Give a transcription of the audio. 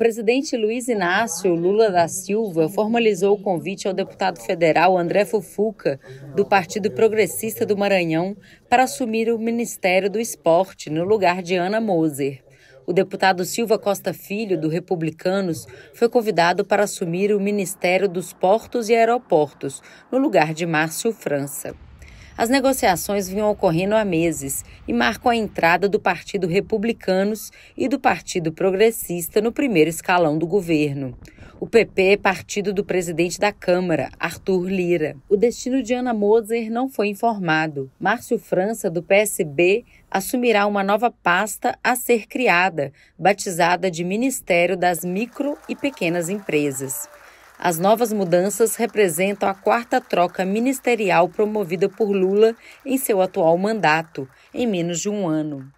presidente Luiz Inácio Lula da Silva formalizou o convite ao deputado federal André Fufuca, do Partido Progressista do Maranhão, para assumir o Ministério do Esporte no lugar de Ana Moser. O deputado Silva Costa Filho, do Republicanos, foi convidado para assumir o Ministério dos Portos e Aeroportos, no lugar de Márcio França. As negociações vinham ocorrendo há meses e marcam a entrada do Partido Republicanos e do Partido Progressista no primeiro escalão do governo. O PP é partido do presidente da Câmara, Arthur Lira. O destino de Ana Moser não foi informado. Márcio França, do PSB, assumirá uma nova pasta a ser criada, batizada de Ministério das Micro e Pequenas Empresas. As novas mudanças representam a quarta troca ministerial promovida por Lula em seu atual mandato, em menos de um ano.